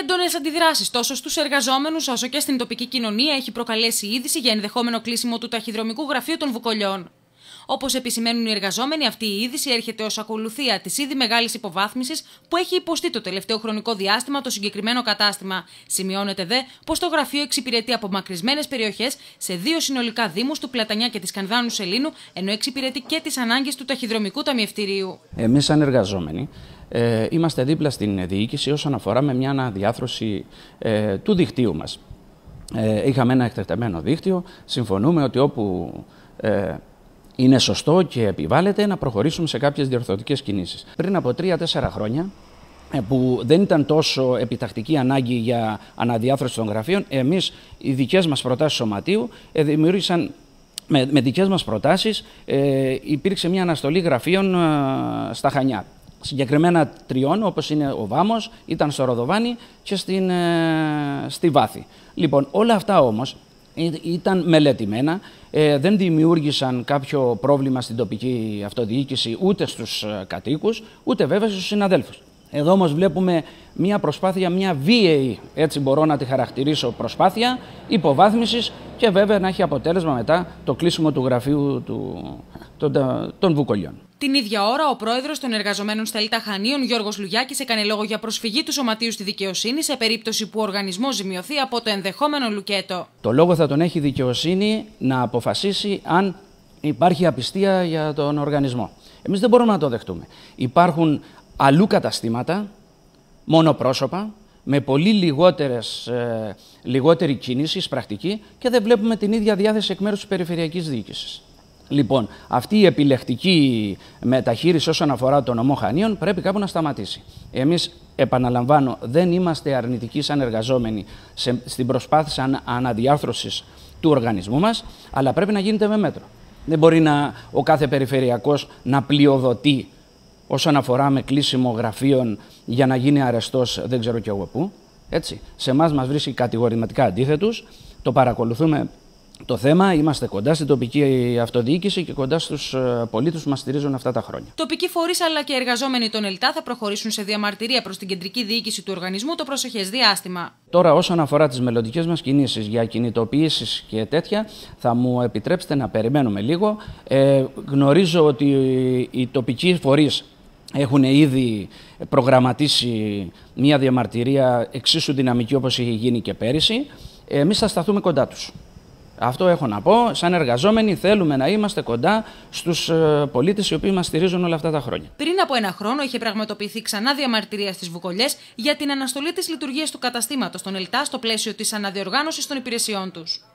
Έντονες αντιδράσεις τόσο στους εργαζόμενους όσο και στην τοπική κοινωνία έχει προκαλέσει είδηση για ενδεχόμενο κλείσιμο του ταχυδρομικού γραφείου των Βουκολιών. Όπως επισημαίνουν οι εργαζόμενοι, αυτή η είδηση έρχεται ως ακολουθία της ήδη μεγάλης υποβάθμισης που έχει υποστεί το τελευταίο χρονικό διάστημα το συγκεκριμένο κατάστημα. Σημειώνεται δε πως το γραφείο εξυπηρετεί απομακρυσμένες περιοχές σε δύο συνολικά Δήμους του Πλατανιά και της Κανδάνου Σελήνου, ενώ εξυπηρετεί και τις ανάγκες του ταχυδρομικού ταμιευτηρίου. Εμείς, σαν εργαζόμενοι, ε, είμαστε δίπλα στην διοίκηση όσον αφορά με μια αναδιάθρωση ε, του δικτύου μας. Ε, είχαμε ένα εκτεταμένο δίκτυο. Συμφωνούμε ότι όπου. Ε, είναι σωστό και επιβάλλεται να προχωρήσουμε σε κάποιες διορθωτικές κινήσεις. Πριν από 3-4 χρόνια, ε, που δεν ήταν τόσο επιτακτική ανάγκη για αναδιάθρωση των γραφείων, εμείς οι δικές μας προτάσεις σωματείου ε, δημιούργησαν με, με δικές μας προτάσεις ε, υπήρξε μια αναστολή γραφείων ε, στα Χανιά. Συγκεκριμένα τριών, όπως είναι ο Βάμος, ήταν στο Ροδοβάνι και στην, στη Βάθη. Λοιπόν, όλα αυτά όμως ε, ήταν μελετημένα, ε, δεν δημιούργησαν κάποιο πρόβλημα στην τοπική αυτοδιοίκηση ούτε στους ε, κατοίκους, ούτε βέβαια στους συναδέλφους. Εδώ όμως βλέπουμε μια προσπάθεια, μια βίαιη, έτσι μπορώ να τη χαρακτηρίσω, προσπάθεια υποβάθμισης και βέβαια να έχει αποτέλεσμα μετά το κλείσιμο του γραφείου του, των, των Βουκολιών. Την ίδια ώρα, ο πρόεδρος των εργαζομένων στα Λίτα Χανίων, Γιώργος Λουγιάκης, έκανε λόγο για προσφυγή του σωματείου στη δικαιοσύνη σε περίπτωση που ο οργανισμός ζημιωθεί από το ενδεχόμενο λουκέτο. Το λόγο θα τον έχει η δικαιοσύνη να αποφασίσει αν υπάρχει απιστία για τον οργανισμό. Εμείς δεν μπορούμε να το δεχτούμε. Υπάρχουν αλλού καταστήματα, μόνο πρόσωπα, με πολύ λιγότερες, ε, λιγότερη κίνηση, πρακτική και δεν βλέπουμε την ίδια διάθεση εκ μέρους της περιφερειακής διοίκησης. Λοιπόν, αυτή η επιλεκτική μεταχείριση όσον αφορά τον νομό Χανίων πρέπει κάπου να σταματήσει. Εμείς, επαναλαμβάνω, δεν είμαστε αρνητικοί σαν εργαζόμενοι σε, στην προσπάθεια ανα, αναδιάρθρωσης του οργανισμού μας, αλλά πρέπει να γίνεται με μέτρο. Δεν μπορεί να, ο κάθε περιφερειακός να πλειοδοτεί όσον αφορά με κλείσιμο γραφείων για να γίνει αρεστός, δεν ξέρω κι εγώ πού. Έτσι. Σε εμάς μας βρίσκει κατηγορηματικά αντίθετους. Το παρακολουθούμε το θέμα. Είμαστε κοντά στην τοπική αυτοδιοίκηση και κοντά στους ε, πολίτες που μας στηρίζουν αυτά τα χρόνια. Τοπικοί φορείς αλλά και εργαζόμενοι των ΕΛΤΑ θα προχωρήσουν σε διαμαρτυρία προς την κεντρική διοίκηση του οργανισμού το προσεχές διάστημα. Τώρα, όσον αφορά τις μελλοντικές μας κινήσεις για κινητοποιήσει και τέτοια, θα μου επιτρέψετε να περιμένουμε λίγο. Ε, γνωρίζω ότι οι τοπικοί φορείς έχουν ήδη προγραμματίσει μία διαμαρτυρία εξίσου δυναμική όπως είχε γίνει και πέρυσι, εμείς θα σταθούμε κοντά τους. Αυτό έχω να πω. Σαν εργαζόμενοι θέλουμε να είμαστε κοντά στους ε, πολίτες οι οποίοι μας στηρίζουν όλα αυτά τα χρόνια. Πριν από ένα χρόνο είχε πραγματοποιηθεί ξανά διαμαρτυρία στις Βουκολιές για την αναστολή της λειτουργίας του καταστήματος των ΕΛΤΑ στο πλαίσιο της αναδιοργάνωσης των υπηρεσιών τους.